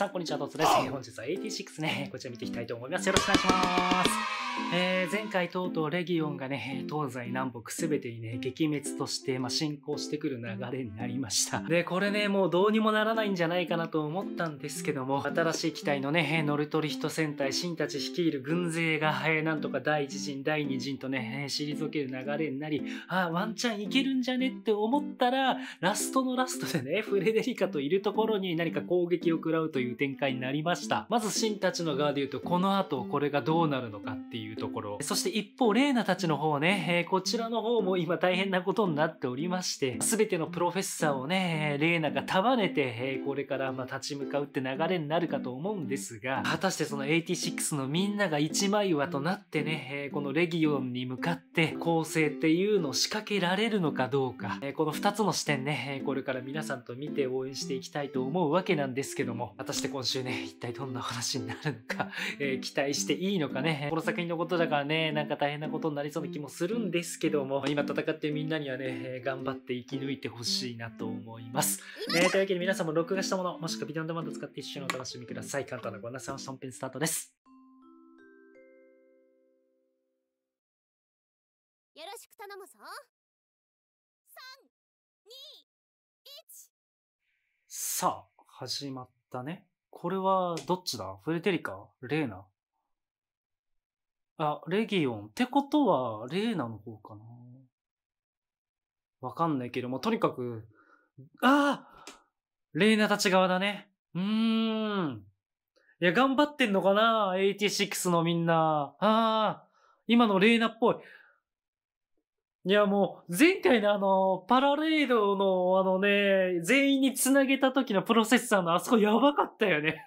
さん、こんにちは、トツです。本日は86ね、こちら見ていきたいと思います。よろしくお願いします。えー、前回とうとうレギオンがね、東西南北全てにね、撃滅として、まあ、進行してくる流れになりました。で、これね、もうどうにもならないんじゃないかなと思ったんですけども、新しい機体のね、ノルトリヒト戦隊、シンたち率いる軍勢が、えー、なんとか第1陣、第2陣とね、退ける流れになり、あ、ワンチャンいけるんじゃねって思ったら、ラストのラストでね、フレデリカといるところに何か攻撃を食らうという展開になりました。まずシンたちの側で言うと、この後これがどうなるのかっていううところ。そして一方、レーナたちの方ね、えこちらの方も今大変なことになっておりまして、全てのプロフェッサーをね、レーナが束ねて、えこれからま立ち向かうって流れになるかと思うんですが、果たしてその86のみんなが一枚岩となってね、えこのレギオンに向かって構成っていうのを仕掛けられるのかどうか、えこの2つの視点ね、これから皆さんと見て応援していきたいと思うわけなんですけども、果たして今週ね、一体どんな話になるのか、え期待していいのかね、この作品のことだからね、なんか大変なことになりそうな気もするんですけども、今戦ってるみんなにはね、頑張って生き抜いてほしいなと思います。ね、というわけで皆さんも録画したもの、もしくはビデオのマンド使って一瞬お楽しみください。簡単なご案内さん、本編スタートです。よろしく頼むぞ。さあ、始まったね。これは、どっちだフレデリカレーナあ、レギオン。ってことは、レーナの方かなわかんないけど、まあ、とにかく、ああレーナたち側だね。うーん。いや、頑張ってんのかな ?86 のみんな。ああ、今のレーナっぽい。いや、もう、前回のあの、パラレードのあのね、全員に繋げた時のプロセッサーのあそこやばかったよね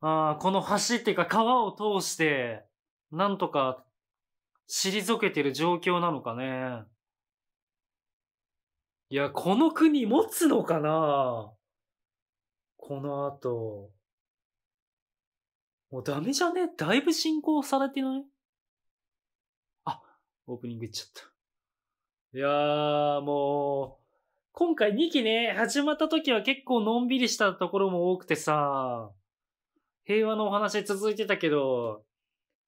ああ、この橋っていうか川を通して、なんとか、退けてる状況なのかね。いや、この国持つのかなこの後。もうダメじゃねだいぶ進行されてないあ、オープニングいっちゃった。いやー、もう、今回2期ね、始まった時は結構のんびりしたところも多くてさ、平和のお話続いてたけど、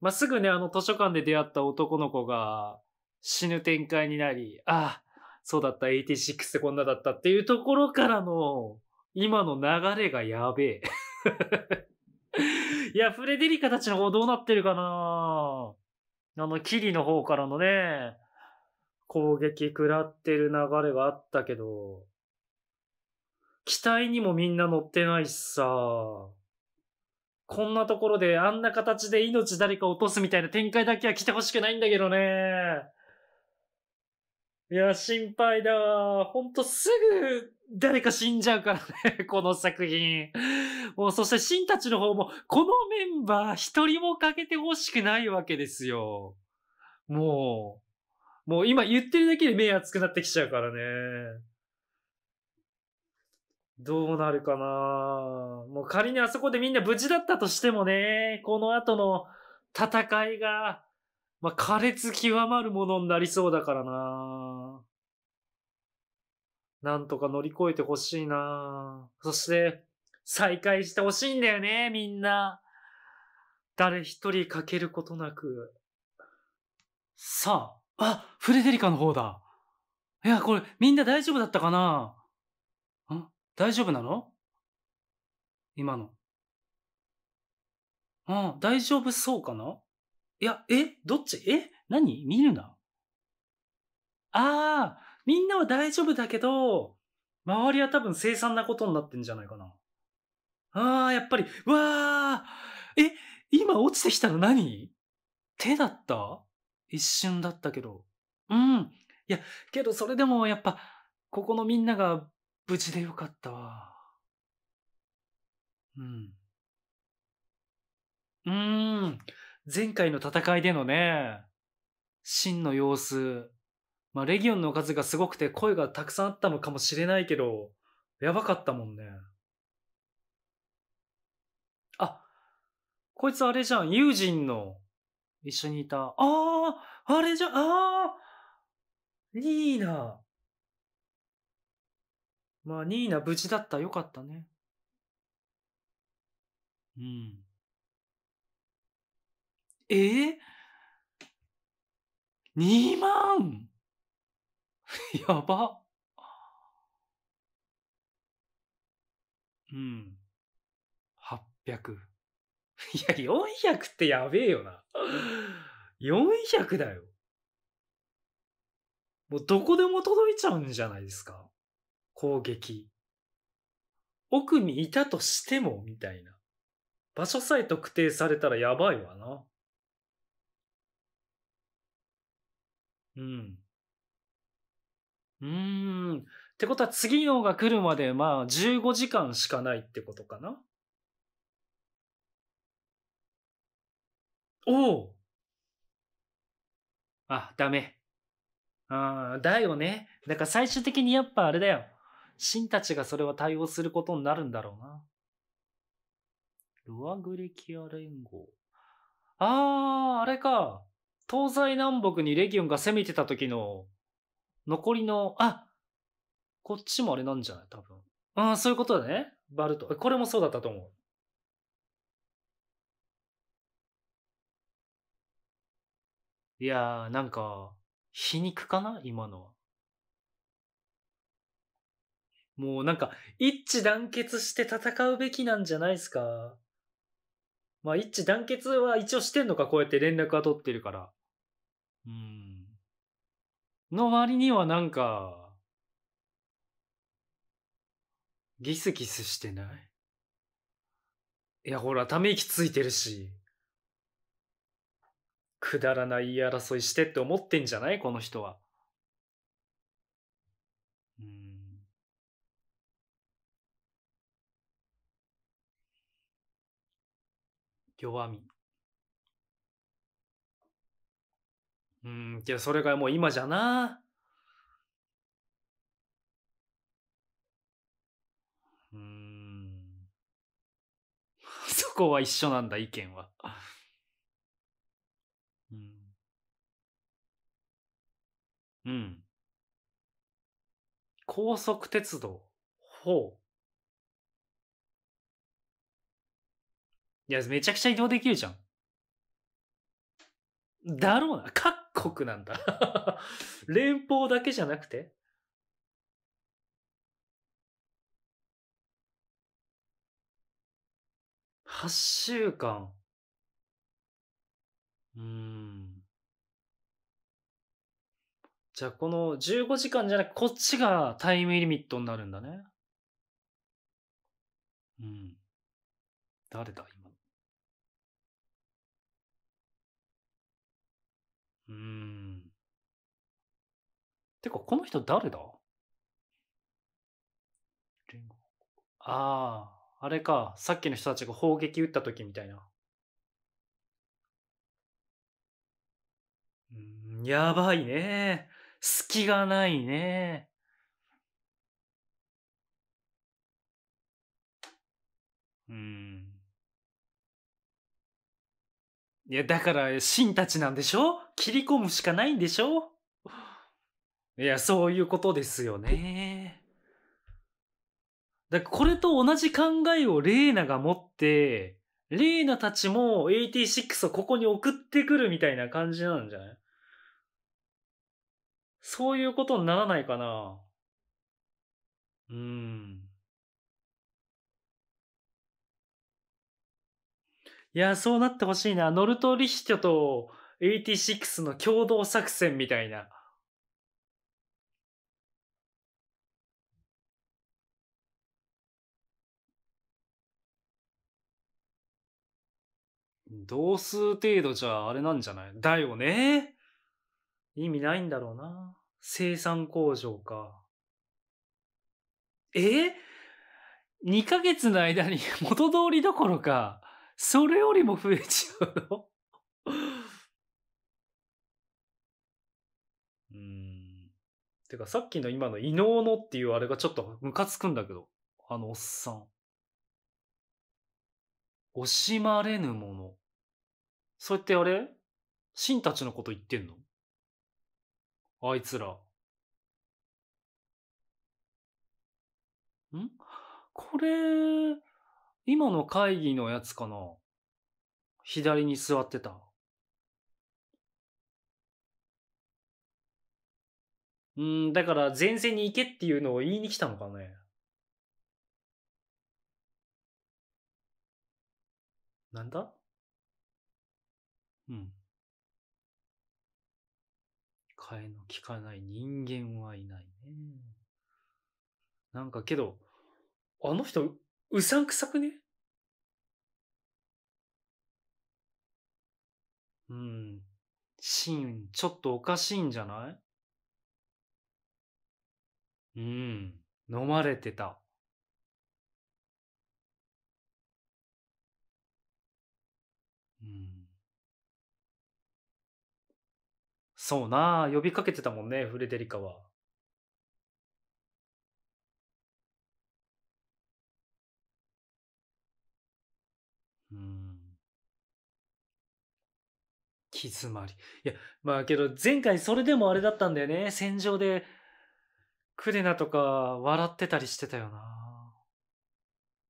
まあ、すぐね、あの図書館で出会った男の子が死ぬ展開になり、ああ、そうだった、86ってこんなだったっていうところからの、今の流れがやべえ。いや、フレデリカたちの方どうなってるかなあの、キリの方からのね、攻撃食らってる流れがあったけど、機体にもみんな乗ってないしさ。こんなところであんな形で命誰か落とすみたいな展開だけは来てほしくないんだけどね。いや、心配だわ。ほんとすぐ誰か死んじゃうからね、この作品。もうそして新たちの方も、このメンバー一人もかけてほしくないわけですよ。もう、もう今言ってるだけで目熱くなってきちゃうからね。どうなるかなもう仮にあそこでみんな無事だったとしてもね、この後の戦いが、まあ、苛烈極まるものになりそうだからななんとか乗り越えてほしいなそして、再会してほしいんだよね、みんな。誰一人欠けることなく。さあ、あ、フレデリカの方だ。いや、これ、みんな大丈夫だったかな大丈夫なの今の。うん、大丈夫そうかないや、えどっちえ何見るなあー、みんなは大丈夫だけど、周りは多分凄惨なことになってんじゃないかな。あー、やっぱり、わあえ、今落ちてきたの何手だった一瞬だったけど。うん。いや、けどそれでもやっぱ、ここのみんなが無事でよかったわ。うん。うーん。前回の戦いでのね、真の様子。まあ、レギオンの数がすごくて声がたくさんあったのかもしれないけど、やばかったもんね。あ、こいつあれじゃん、友人の一緒にいた。ああ、あれじゃん、ああ、リーナ。まあ、ニーナ無事だった。よかったね。うん。えー、?2 万 やば。うん。800。いや、400ってやべえよな。400だよ。もうどこでも届いちゃうんじゃないですか。攻撃。奥にいたとしても、みたいな。場所さえ特定されたらやばいわな。うん。うーん。ってことは次のが来るまで、まあ、15時間しかないってことかなおおあ、ダメ。ああ、だよね。だから最終的にやっぱあれだよ。神たちがそれは対応することになるんだろうな。ルアグレキア連合。あー、あれか。東西南北にレギオンが攻めてた時の、残りの、あこっちもあれなんじゃない多分。ああ、そういうことだね。バルト。これもそうだったと思う。いやー、なんか、皮肉かな今のは。もうなんか、一致団結して戦うべきなんじゃないですか。まあ、一致団結は一応してんのか、こうやって連絡は取ってるから。うん。の割にはなんか、ギスギスしてないいや、ほら、ため息ついてるし。くだらない言い争いしてって思ってんじゃないこの人は。弱み。うん、けどそれがもう今じゃな。うん。そこは一緒なんだ、意見は。うん。うん。高速鉄道、ほう。いや、めちゃくちゃ移動できるじゃん。だろうな。各国なんだ。連邦だけじゃなくて8週間。うん。じゃあこの15時間じゃなくこっちがタイムリミットになるんだね。うん。誰だ今。うん。てか、この人誰だああ、あれか。さっきの人たちが砲撃撃った時みたいな。うん、やばいね。隙がないね。うん。いや、だから、真たちなんでしょ切り込むしかないんでしょいや、そういうことですよね。だからこれと同じ考えをレーナが持って、レーナたちも86をここに送ってくるみたいな感じなんじゃないそういうことにならないかなうん。いや、そうなってほしいな。ノルトリヒトと86の共同作戦みたいな。同数程度じゃあれなんじゃないだよね。意味ないんだろうな。生産工場か。え ?2 ヶ月の間に元通りどころか。それよりも増えちゃうの うん。てか、さっきの今の伊能のっていうあれがちょっとムカつくんだけど。あのおっさん。惜しまれぬもの。そうやってあれシたちのこと言ってんのあいつら。んこれ、今の会議のやつかな左に座ってた。うん、だから前線に行けっていうのを言いに来たのかね。なんだうん。替えの利かない人間はいないね。なんかけど、あの人、うさんくさくねうん。シーン、ちょっとおかしいんじゃないうん。飲まれてた。うん。そうなあ、呼びかけてたもんね、フレデリカは。き詰まり。いや、まあけど前回それでもあれだったんだよね。戦場で、クレナとか笑ってたりしてたよな。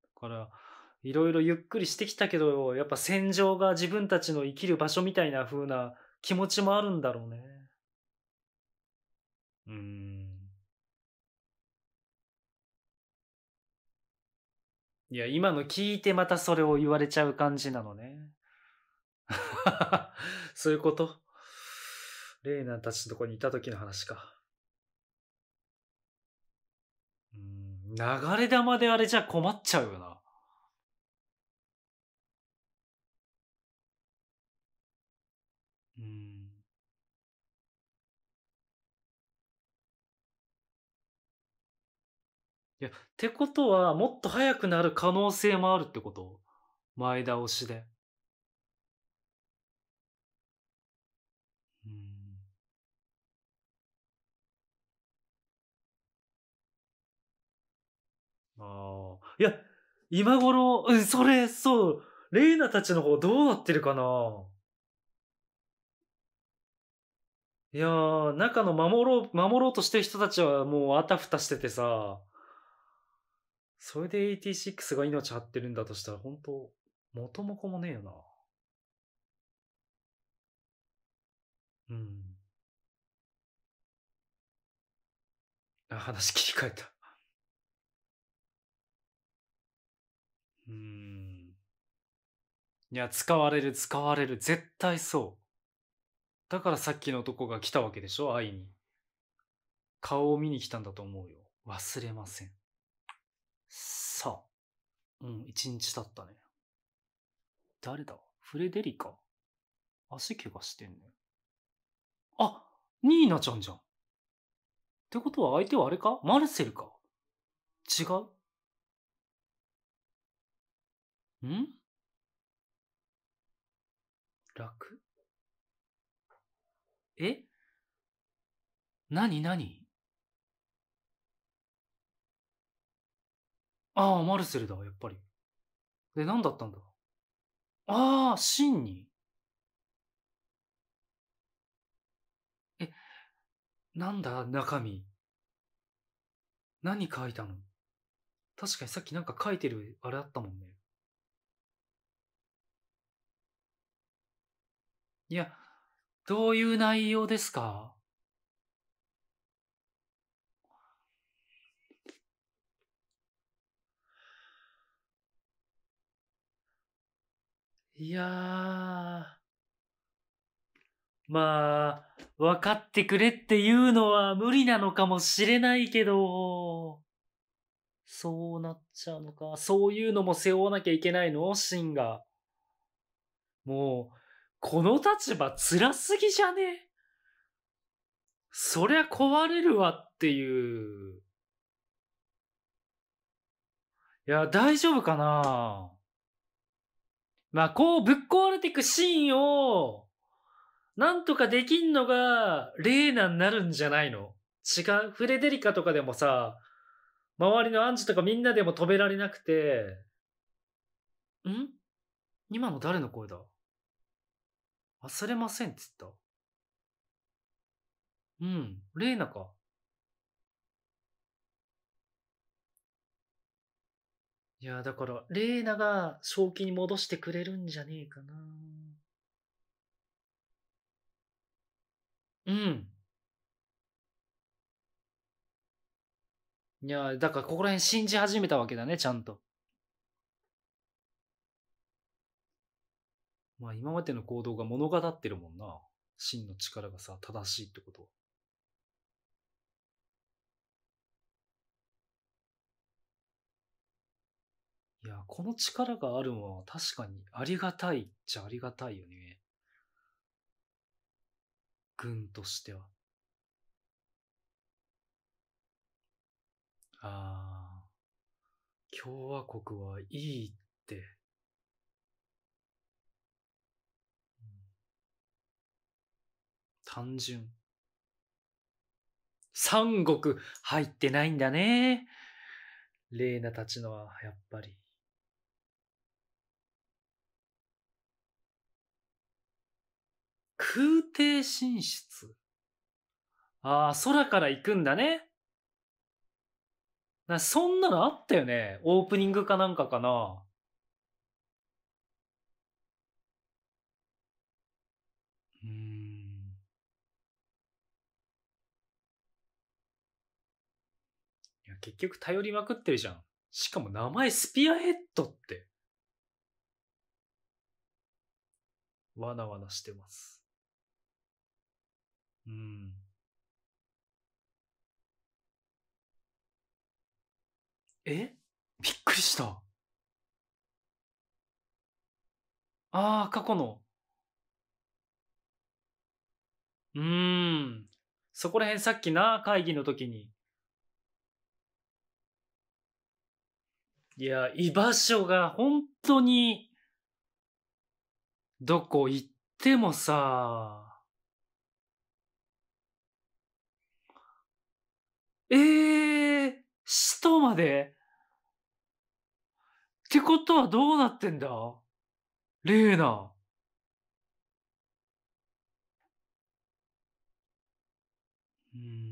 だから、いろいろゆっくりしてきたけど、やっぱ戦場が自分たちの生きる場所みたいな風な気持ちもあるんだろうね。うん。いや、今の聞いてまたそれを言われちゃう感じなのね。そういうことレイナたちのとこにいた時の話か。うん、流れ玉であれじゃ困っちゃうよな。うん。いや、ってことは、もっと早くなる可能性もあるってこと前倒しで。ああ。いや、今頃、うん、それ、そう、レイナたちの方どうなってるかないやー、中の守ろう、守ろうとしてる人たちはもうあたふたしててさ、それで86が命張ってるんだとしたら、本当元も子もねえよな。うん。あ、話切り替えた。うん。いや、使われる、使われる。絶対そう。だからさっきの男が来たわけでしょ、愛に。顔を見に来たんだと思うよ。忘れません。さあ。うん、一日経ったね。誰だフレデリカ足怪我してんね。あ、ニーナちゃんじゃん。ってことは相手はあれかマルセルか違うん楽えなになにああ、マルセルだ、やっぱり。で、何だったんだああ、真に。え、なんだ、中身。何書いたの確かにさっきなんか書いてるあれあったもんね。いや、どういう内容ですかいやー。まあ、分かってくれっていうのは無理なのかもしれないけど、そうなっちゃうのか。そういうのも背負わなきゃいけないのシンが。もう、この立場辛すぎじゃねそりゃ壊れるわっていう。いや、大丈夫かなまあ、こうぶっ壊れていくシーンを、なんとかできんのが、レーナになるんじゃないの違うフレデリカとかでもさ、周りのアンジとかみんなでも止められなくて、ん今の誰の声だ忘れませんっつった。うん、レイナか。いや、だから、レイナが正気に戻してくれるんじゃねえかな。うん。いや、だからここら辺信じ始めたわけだね、ちゃんと。まあ今までの行動が物語ってるもんな。真の力がさ、正しいってことは。いや、この力があるのは確かにありがたいっちゃありがたいよね。軍としては。ああ、共和国はいいって。単純。三国入ってないんだね。レーナたちのはやっぱり。空挺進出。ああ、空から行くんだね。なそんなのあったよね。オープニングかなんかかな。結局頼りまくってるじゃん。しかも名前スピアヘッドって。わなわなしてます。うん。えびっくりした。ああ、過去の。うーん。そこら辺さっきな、会議の時にいや、居場所が本当に、どこ行ってもさ、えー、首都までってことはどうなってんだレーナ。うん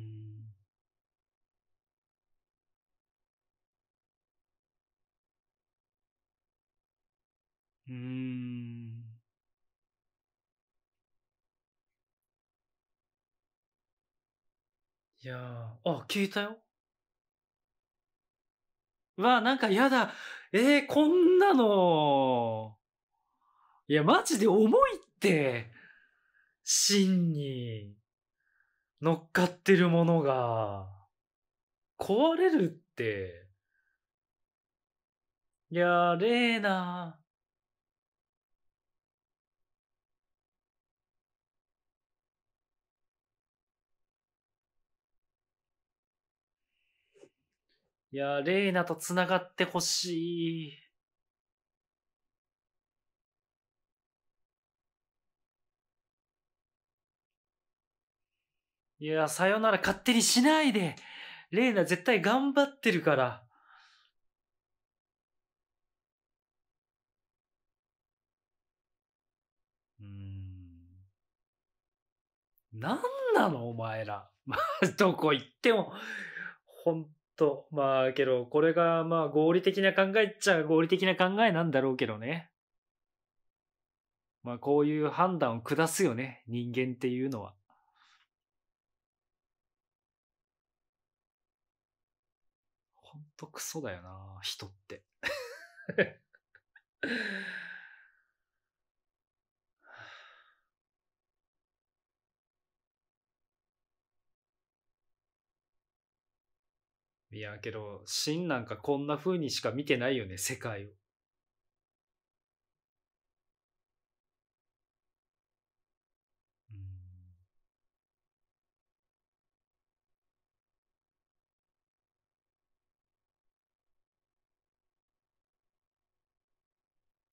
うーん。いや、あ、聞いたよ。わ、なんかやだ。えー、こんなの。いや、マジで重いって。芯に乗っかってるものが壊れるって。いやー、レーいやー、レイナと繋がってほしい。いやー、さよなら勝手にしないで。レイナ絶対頑張ってるから。うん。なんなのお前ら。まあ、どこ行っても、本と、まあけど、これがまあ合理的な考えっちゃ合理的な考えなんだろうけどね。まあこういう判断を下すよね、人間っていうのは。ほんとクソだよな、人って。いやけど、シンなんかこんな風にしか見てないよね、世界を。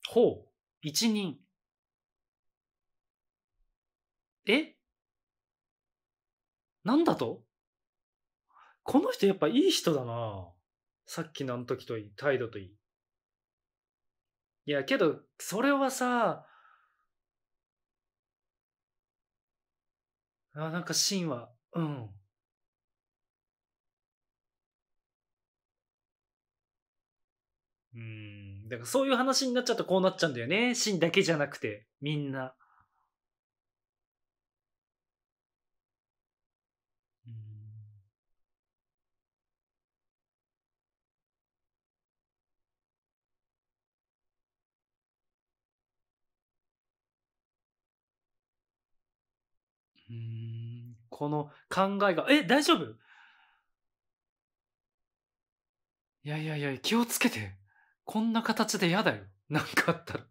ほう、一人。えなんだとこの人やっぱいい人だな。さっきのあの時といい、態度といい。いや、けど、それはさ、あ、なんか芯は、うん。うん。だからそういう話になっちゃうとこうなっちゃうんだよね。芯だけじゃなくて、みんな。うんこの考えが、え、大丈夫いやいやいや、気をつけて。こんな形で嫌だよ。なんかあったら。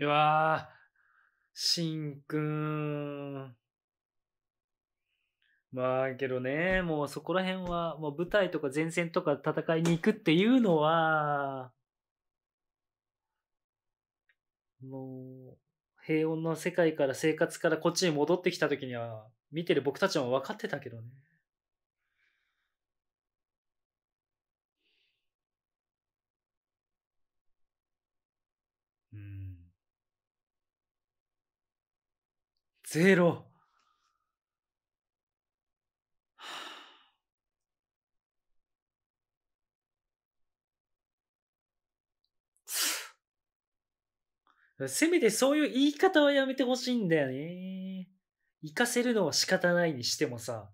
うわしんくん。まあけどね、もうそこら辺は、もう舞台とか前線とか戦いに行くっていうのは、もう、平穏の世界から生活からこっちに戻ってきた時には、見てる僕たちも分かってたけどね。うん。ゼロ。せめてそういう言い方はやめてほしいんだよね。行かせるのは仕方ないにしてもさ。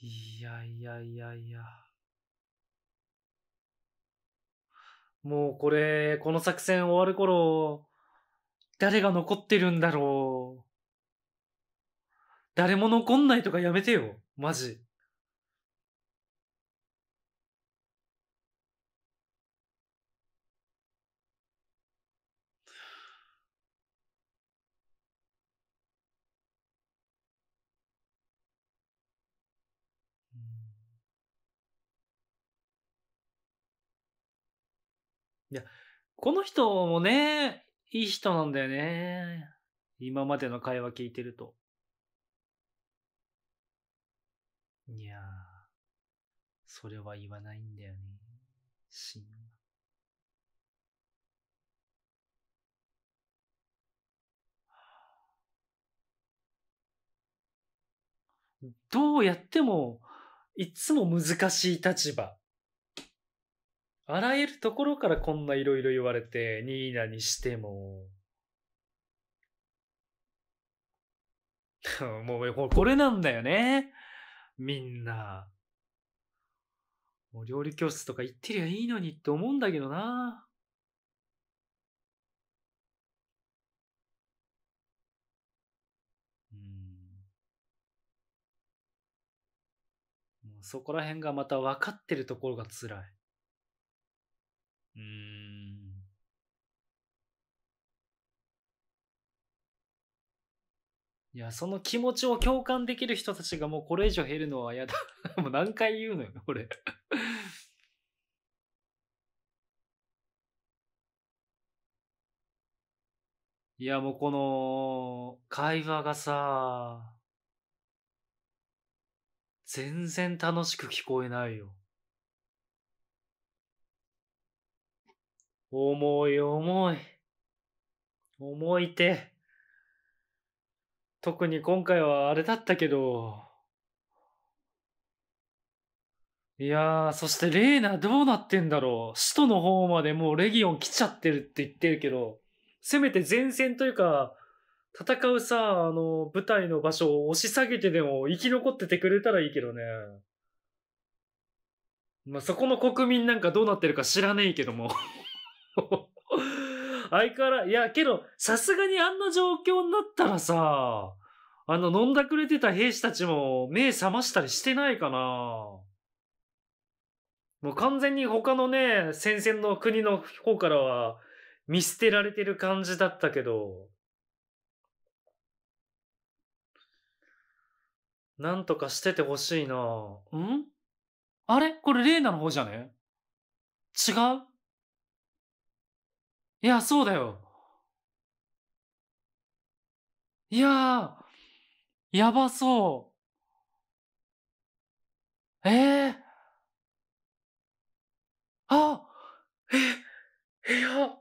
いやいやいやいや。もうこれ、この作戦終わる頃、誰が残ってるんだろう。誰も残んないとかやめてよ。マジ。いや、この人もね、いい人なんだよね。今までの会話聞いてると。いやー、それは言わないんだよね、シンは。どうやっても、いつも難しい立場。あらゆるところからこんないろいろ言われて、ニーナにしても。もう、これなんだよね。みんな。もう料理教室とか行ってりゃいいのにって思うんだけどな。うん。もうそこら辺がまた分かってるところが辛い。うん。いや、その気持ちを共感できる人たちがもうこれ以上減るのは嫌だ。もう何回言うのよ、これ。いや、もうこの会話がさ、全然楽しく聞こえないよ。重い重い。重いて。特に今回はあれだったけど。いやー、そしてレーナどうなってんだろう。首都の方までもうレギオン来ちゃってるって言ってるけど、せめて前線というか、戦うさ、あの、舞台の場所を押し下げてでも生き残っててくれたらいいけどね。まあ、そこの国民なんかどうなってるか知らねえけども相変わら、いや、けど、さすがにあんな状況になったらさ、あの、飲んだくれてた兵士たちも目覚ましたりしてないかな。もう完全に他のね、戦線の国の方からは見捨てられてる感じだったけど、なんとかしててほしいな。んあれこれレーナの方じゃね違ういや、そうだよ。いやー、やばそう。ええー、あえ、いや、や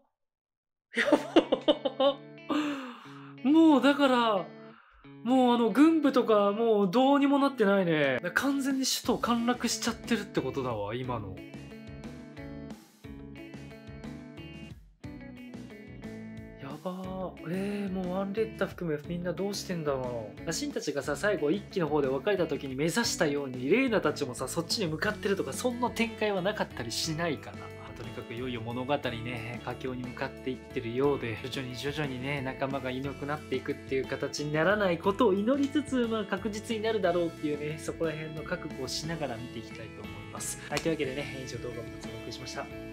ばもうだから、もうあの軍部とかもうどうにもなってないね。完全に首都陥落しちゃってるってことだわ、今の。ンレッタ含めみんなどうしてんだろうシンたちがさ最後一期の方で別れた時に目指したようにレイナたちもさそっちに向かってるとかそんな展開はなかったりしないかなとにかくいよいよ物語ね佳境に向かっていってるようで徐々に徐々にね仲間がいなくなっていくっていう形にならないことを祈りつつ、まあ、確実になるだろうっていうねそこら辺の覚悟をしながら見ていきたいと思います。はいというわけでね以上動画もお送りしました。